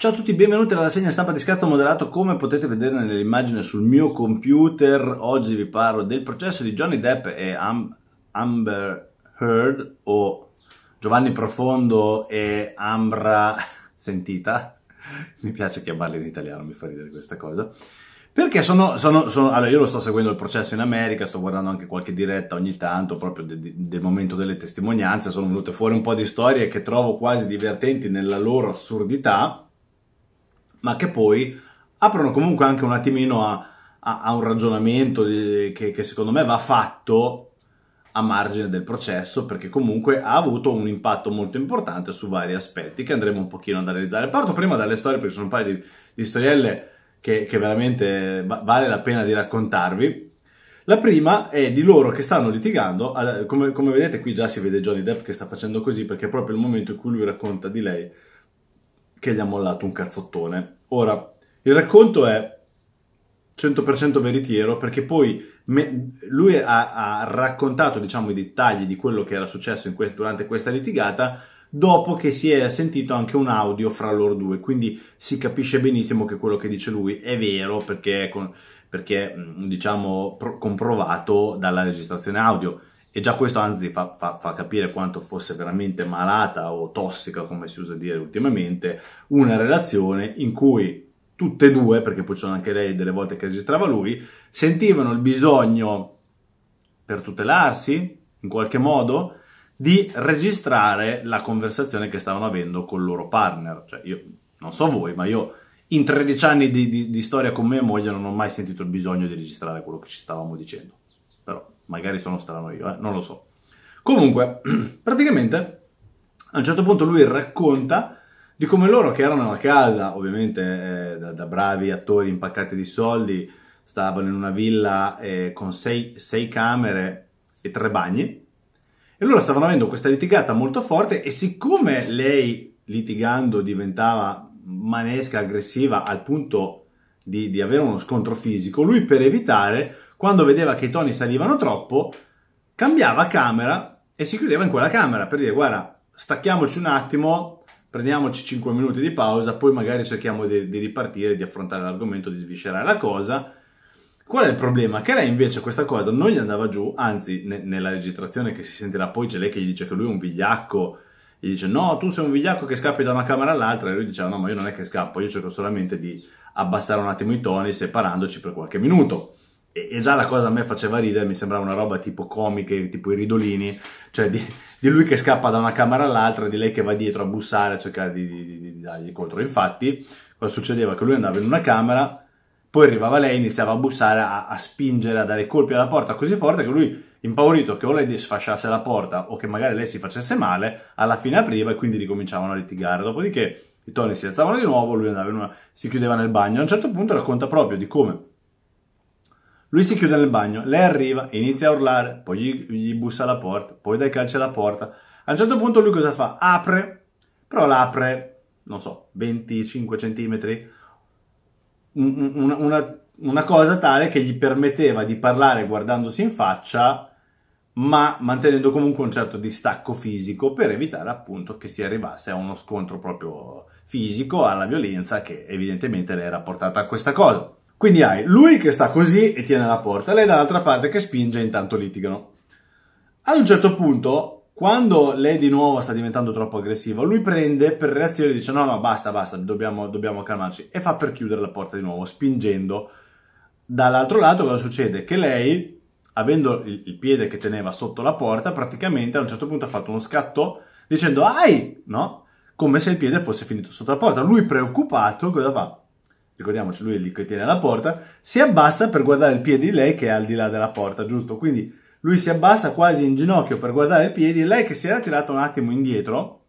Ciao a tutti, benvenuti alla segna stampa di scherzo moderato. Come potete vedere nell'immagine sul mio computer, oggi vi parlo del processo di Johnny Depp e Am- Amber Heard o Giovanni Profondo e Ambra Sentita. Mi piace chiamarli in italiano, mi fa ridere questa cosa. Perché sono, sono, sono, allora io lo sto seguendo il processo in America, sto guardando anche qualche diretta ogni tanto, proprio de, de, del momento delle testimonianze, sono venute fuori un po' di storie che trovo quasi divertenti nella loro assurdità ma che poi aprono comunque anche un attimino a, a, a un ragionamento di, che, che secondo me va fatto a margine del processo perché comunque ha avuto un impatto molto importante su vari aspetti che andremo un pochino ad analizzare. Parto prima dalle storie perché sono un paio di, di storielle che, che veramente va- vale la pena di raccontarvi. La prima è di loro che stanno litigando, come, come vedete qui già si vede Johnny Depp che sta facendo così perché è proprio il momento in cui lui racconta di lei che gli ha mollato un cazzottone. Ora, il racconto è 100% veritiero perché poi me, lui ha, ha, raccontato diciamo, i dettagli di quello che era successo que- durante questa litigata dopo che si è sentito anche un audio fra loro due, quindi si capisce benissimo che quello che dice lui è vero perché, con, perché diciamo pro- comprovato dalla registrazione audio. E già questo anzi fa, fa, fa, capire quanto fosse veramente malata o tossica, come si usa dire ultimamente, una relazione in cui tutte e due, perché poi c'erano anche lei delle volte che registrava lui, sentivano il bisogno, per tutelarsi, in qualche modo, di registrare la conversazione che stavano avendo col loro partner. Cioè, io non so voi, ma io in 13 anni di, di, di storia con mia moglie non ho mai sentito il bisogno di registrare quello che ci stavamo dicendo. Però magari sono strano io, eh? non lo so. Comunque, praticamente a un certo punto lui racconta di come loro che erano a casa, ovviamente eh, da, da, bravi attori impaccati di soldi, stavano in una villa eh, con sei, sei camere e tre bagni, e loro stavano avendo questa litigata molto forte e siccome lei litigando diventava manesca, aggressiva, al punto di, di avere uno scontro fisico, lui per evitare, quando vedeva che i toni salivano troppo, cambiava camera e si chiudeva in quella camera per dire guarda, stacchiamoci un attimo, prendiamoci 5 minuti di pausa, poi magari cerchiamo di, di ripartire, di affrontare l'argomento, di sviscerare la cosa. Qual è il problema? Che lei invece questa cosa non gli andava giù, anzi ne- nella registrazione che si sentirà poi c'è lei che gli dice che lui è un vigliacco, gli dice no, tu sei un vigliacco che scappi da una camera all'altra e lui dice ah, no, ma io non è che scappo, io cerco solamente di abbassare un attimo i toni separandoci per qualche minuto. E, e già la cosa a me faceva ridere, mi sembrava una roba tipo comica, tipo i ridolini, cioè di, di lui che scappa da una camera all'altra, di lei che va dietro a bussare a cercare di, di, di, di dargli contro. Infatti, cosa succedeva? Che lui andava in una camera, poi arrivava lei, iniziava a bussare, a, a spingere, a dare colpi alla porta così forte che lui impaurito che o lei sfasciasse la porta o che magari lei si facesse male, alla fine apriva e quindi ricominciavano a litigare. Dopodiché i toni si alzavano di nuovo, lui andava in una, si chiudeva nel bagno. A un certo punto racconta proprio di come lui si chiude nel bagno, lei arriva, inizia a urlare, poi gli, gli bussa la porta, poi dai calci alla porta. A un certo punto lui cosa fa? Apre, però l'apre, non so, 25 centimetri, una, una, una cosa tale che gli permetteva di parlare guardandosi in faccia ma mantenendo comunque un certo distacco fisico per evitare appunto che si arrivasse a uno scontro proprio fisico, alla violenza che evidentemente le era portata a questa cosa. Quindi hai lui che sta così e tiene la porta, lei dall'altra parte che spinge e intanto litigano. Ad un certo punto, quando lei di nuovo sta diventando troppo aggressiva, lui prende per reazione e dice no no basta basta, dobbiamo, dobbiamo calmarci e fa per chiudere la porta di nuovo, spingendo. Dall'altro lato cosa succede? Che lei avendo il, il, piede che teneva sotto la porta, praticamente a un certo punto ha fatto uno scatto dicendo ai, no? Come se il piede fosse finito sotto la porta. Lui preoccupato, cosa fa? Ricordiamoci, lui è lì che tiene la porta, si abbassa per guardare il piede di lei che è al di là della porta, giusto? Quindi lui si abbassa quasi in ginocchio per guardare il piede, lei che si era tirata un attimo indietro,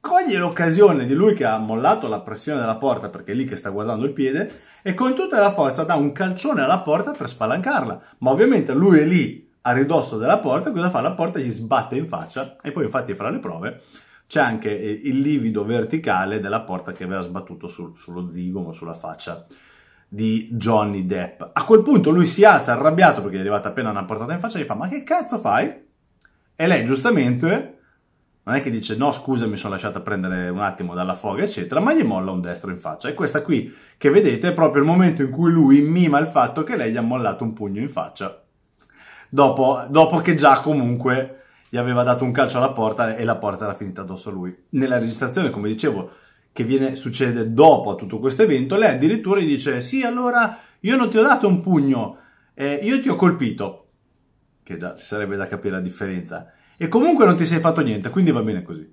coglie l'occasione di lui che ha mollato la pressione della porta perché è lì che sta guardando il piede e con tutta la forza dà un calcione alla porta per spalancarla. Ma ovviamente lui è lì a ridosso della porta, cosa fa? La porta gli sbatte in faccia e poi infatti fra le prove c'è anche eh, il livido verticale della porta che aveva sbattuto sul, sullo zigomo, sulla faccia di Johnny Depp. A quel punto lui si alza arrabbiato perché è arrivata appena una portata in faccia e gli fa ma che cazzo fai? E lei giustamente non è che dice no scusa mi sono lasciato prendere un attimo dalla foga eccetera, ma gli molla un destro in faccia e questa qui che vedete è proprio il momento in cui lui mima il fatto che lei gli ha mollato un pugno in faccia dopo, dopo che già comunque gli aveva dato un calcio alla porta e la porta era finita addosso a lui. Nella registrazione, come dicevo, che viene, succede dopo tutto questo evento, lei addirittura gli dice sì allora io non ti ho dato un pugno, eh, io ti ho colpito, che già ci sarebbe da capire la differenza e comunque non ti sei fatto niente, quindi va bene così.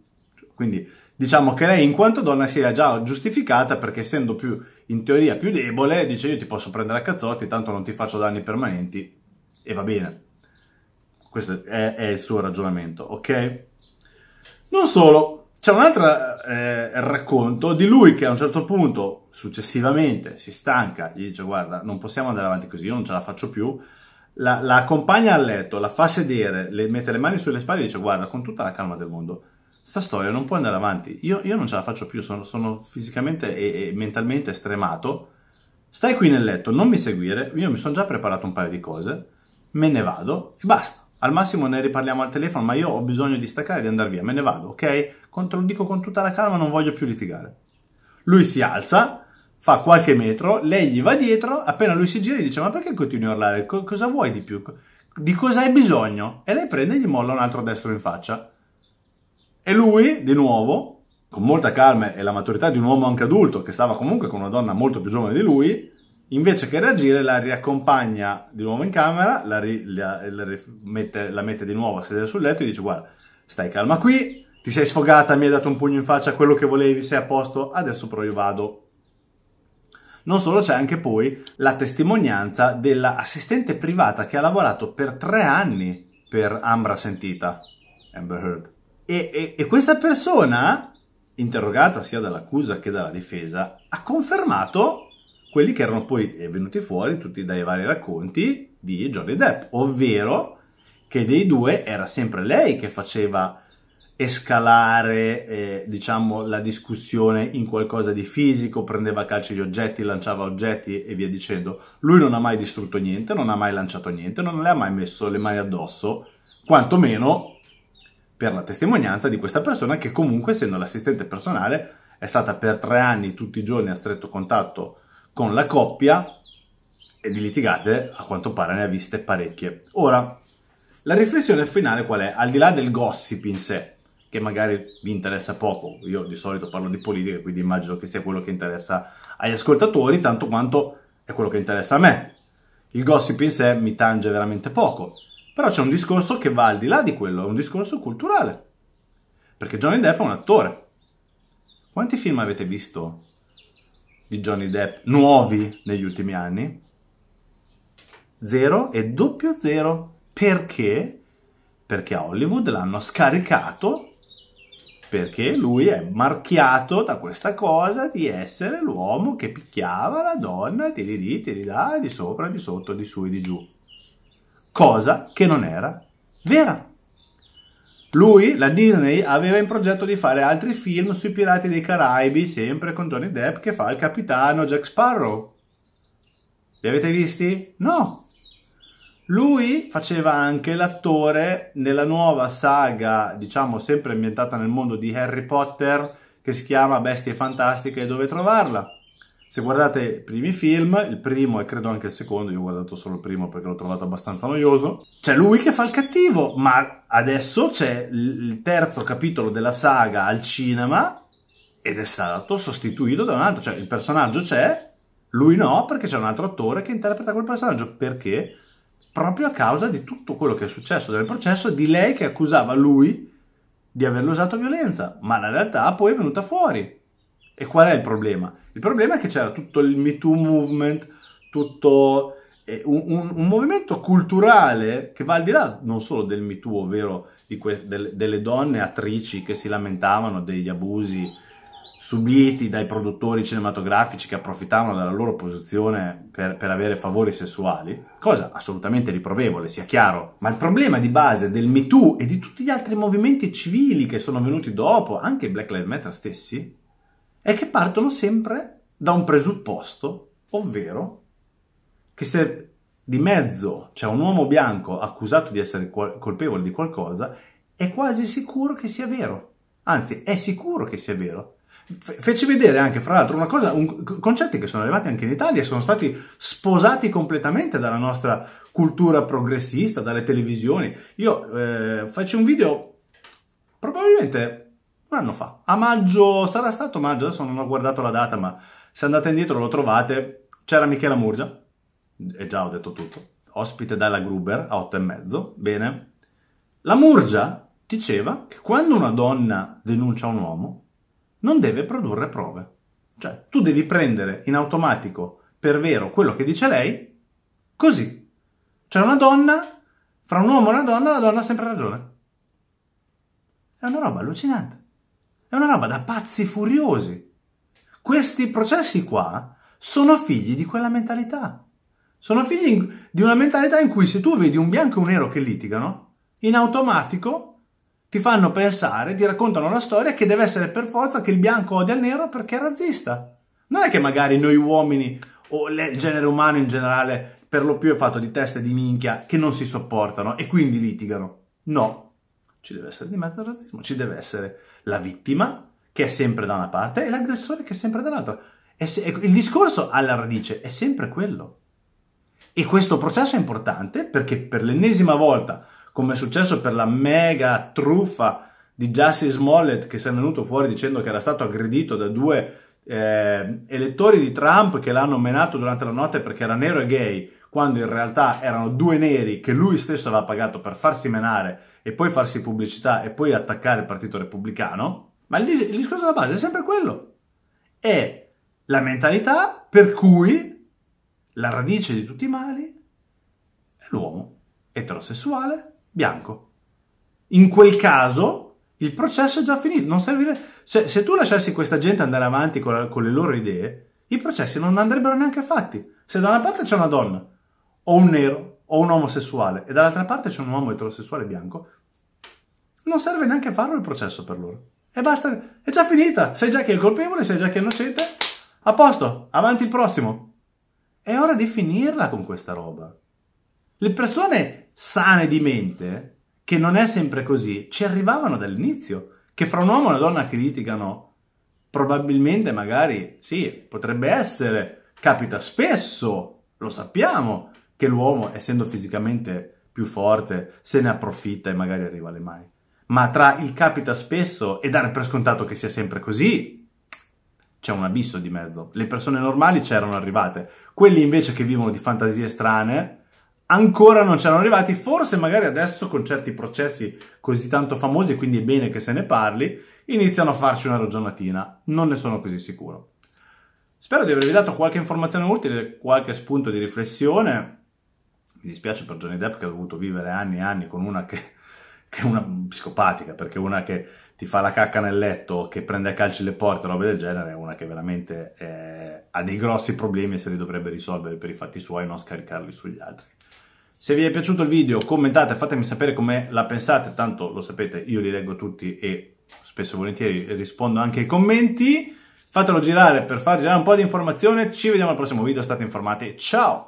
Quindi diciamo che lei in quanto donna si è già giustificata perché essendo più, in teoria più debole, dice io ti posso prendere a cazzotti, tanto non ti faccio danni permanenti e va bene. Questo è, è il suo ragionamento, ok? Non solo, c'è un altro eh, racconto di lui che a un certo punto, successivamente, si stanca, gli dice guarda, non possiamo andare avanti così, io non ce la faccio più, la, la accompagna a letto, la fa sedere, le mette le mani sulle spalle e dice guarda con tutta la calma del mondo, sta storia non può andare avanti, io, io non ce la faccio più, sono, sono fisicamente e, e, mentalmente stremato, stai qui nel letto, non mi seguire, io mi sono già preparato un paio di cose, me ne vado e basta. Al massimo ne riparliamo al telefono, ma io ho bisogno di staccare e di andare via, me ne vado, ok? Contro, lo dico con tutta la calma, non voglio più litigare. Lui si alza, fa qualche metro, lei gli va dietro, appena lui si gira gli dice ma perché continui a urlare? Co- cosa vuoi di più? Di cosa hai bisogno? E lei prende e gli molla un altro destro in faccia. E lui, di nuovo, con molta calma e la maturità di un uomo anche adulto, che stava comunque con una donna molto più giovane di lui, invece che reagire la riaccompagna di nuovo in camera, la, ri- la-, la, ri- mette- la mette di nuovo a sedere sul letto e dice guarda, stai calma qui, ti sei sfogata, mi hai dato un pugno in faccia, quello che volevi, sei a posto, adesso però io vado, non solo, c'è anche poi la testimonianza dell'assistente privata che ha lavorato per tre anni per Ambra Sentita, Amber Heard. E, e, e questa persona, interrogata sia dall'accusa che dalla difesa, ha confermato quelli che erano poi venuti fuori tutti dai vari racconti di Johnny Depp, ovvero che dei due era sempre lei che faceva escalare eh, diciamo, la discussione in qualcosa di fisico, prendeva a calci gli oggetti, lanciava oggetti e via dicendo. Lui non ha mai distrutto niente, non ha mai lanciato niente, non le ha mai messo le mani addosso, quantomeno per la testimonianza di questa persona che comunque essendo l'assistente personale è stata per tre anni tutti i giorni a stretto contatto con la coppia e di litigate a quanto pare ne ha viste parecchie. Ora, la riflessione finale qual è? Al di là del gossip in sé, che magari vi interessa poco. Io di solito parlo di politica, quindi immagino che sia quello che interessa agli ascoltatori, tanto quanto è quello che interessa a me. Il gossip in sé mi tange veramente poco, però c'è un discorso che va al di là di quello, è un discorso culturale. Perché Johnny Depp è un attore. Quanti film avete visto di Johnny Depp nuovi negli ultimi anni? Zero e doppio zero. Perché? Perché a Hollywood l'hanno scaricato perché lui è marchiato da questa cosa di essere l'uomo che picchiava la donna, di lì, di lì, di sopra, di sotto, di su e di giù. Cosa che non era vera. Lui, la Disney, aveva in progetto di fare altri film sui Pirati dei Caraibi, sempre con Johnny Depp che fa il capitano Jack Sparrow. Li avete visti? No, lui faceva anche l'attore nella nuova saga, diciamo sempre ambientata nel mondo di Harry Potter, che si chiama Bestie Fantastiche e dove trovarla. Se guardate i primi film, il primo e credo anche il secondo, io ho guardato solo il primo perché l'ho trovato abbastanza noioso, c'è lui che fa il cattivo, ma adesso c'è il terzo capitolo della saga al cinema ed è stato sostituito da un altro, cioè il personaggio c'è, lui no perché c'è un altro attore che interpreta quel personaggio, perché? proprio a causa di tutto quello che è successo nel processo di lei che accusava lui di averlo usato violenza, ma la realtà poi è venuta fuori. E qual è il problema? Il problema è che c'era tutto il MeToo movement, tutto eh, un, un, un, movimento culturale che va al di là non solo del MeToo, Too, ovvero que- del, delle donne attrici che si lamentavano degli abusi subiti dai produttori cinematografici che approfittavano della loro posizione per, per, avere favori sessuali, cosa assolutamente riprovevole, sia chiaro, ma il problema di base del MeToo e di tutti gli altri movimenti civili che sono venuti dopo, anche i Black Lives Matter stessi, è che partono sempre da un presupposto, ovvero che se di mezzo c'è un uomo bianco accusato di essere colpevole di qualcosa, è quasi sicuro che sia vero. Anzi, è sicuro che sia vero, feci vedere anche, fra l'altro, una cosa, un, concetti che sono arrivati anche in Italia e sono stati sposati completamente dalla nostra cultura progressista, dalle televisioni. Io eh, feci un video probabilmente un anno fa, a maggio, sarà stato maggio, adesso non ho guardato la data, ma se andate indietro lo trovate, c'era Michela Murgia, e già ho detto tutto, ospite dalla Gruber a 8 e mezzo, bene. La Murgia diceva che quando una donna denuncia un uomo, non deve produrre prove. Cioè, tu devi prendere in automatico per vero quello che dice lei, così. Cioè, una donna, fra un uomo e una donna, la donna ha sempre ragione. È una roba allucinante. È una roba da pazzi furiosi. Questi processi qua sono figli di quella mentalità. Sono figli di una mentalità in cui se tu vedi un bianco e un nero che litigano, in automatico ti fanno pensare, ti raccontano una storia che deve essere per forza che il bianco odia il nero perché è razzista. Non è che magari noi uomini o il genere umano in generale per lo più è fatto di teste di minchia che non si sopportano e quindi litigano. No, ci deve essere di mezzo il razzismo, ci deve essere la vittima che è sempre da una parte e l'aggressore che è sempre dall'altra. Se, ecco, il discorso alla radice è sempre quello. E questo processo è importante perché per l'ennesima volta come è successo per la mega truffa di Jussie Smollett che si è venuto fuori dicendo che era stato aggredito da due eh, elettori di Trump che l'hanno menato durante la notte perché era nero e gay, quando in realtà erano due neri che lui stesso aveva pagato per farsi menare e poi farsi pubblicità e poi attaccare il Partito Repubblicano. Ma il, il discorso alla base è sempre quello. È la mentalità per cui la radice di tutti i mali è l'uomo eterosessuale bianco. In quel caso il processo è già finito, non servirebbe... Cioè, se tu lasciassi questa gente andare avanti con, la, con le loro idee, i processi non andrebbero neanche fatti. Se da una parte c'è una donna, o un nero, o un omosessuale, e dall'altra parte c'è un uomo eterosessuale bianco, non serve neanche farlo il processo per loro. E basta, è già finita. Sai già che è il colpevole, sai già che è innocente. A posto, avanti il prossimo. È ora di finirla con questa roba. Le persone sane di mente, che non è sempre così, ci arrivavano dall'inizio, che fra un uomo e una donna che litigano, probabilmente magari sì, potrebbe essere, capita spesso, lo sappiamo, che l'uomo, essendo fisicamente più forte, se ne approfitta e magari arriva alle mani. Ma tra il capita spesso e dare per scontato che sia sempre così, c'è un abisso di mezzo. Le persone normali c'erano arrivate, quelli invece che vivono di fantasie strane, ancora non c'erano arrivati, forse magari adesso con certi processi così tanto famosi, quindi è bene che se ne parli, iniziano a farci una ragionatina, non ne sono così sicuro. Spero di avervi dato qualche informazione utile, qualche spunto di riflessione. Mi dispiace per Johnny Depp che ha dovuto vivere anni e anni con una che, che è una psicopatica, perché una che ti fa la cacca nel letto, che prende a calci le porte, roba del genere, è una che veramente eh, ha dei grossi problemi e se li dovrebbe risolvere per i fatti suoi, non scaricarli sugli altri. Se vi è piaciuto il video commentate, fatemi sapere come la pensate, tanto lo sapete io li leggo tutti e spesso e volentieri rispondo anche ai commenti. Fatelo girare per far girare un po' di informazione, ci vediamo al prossimo video, state informati, ciao!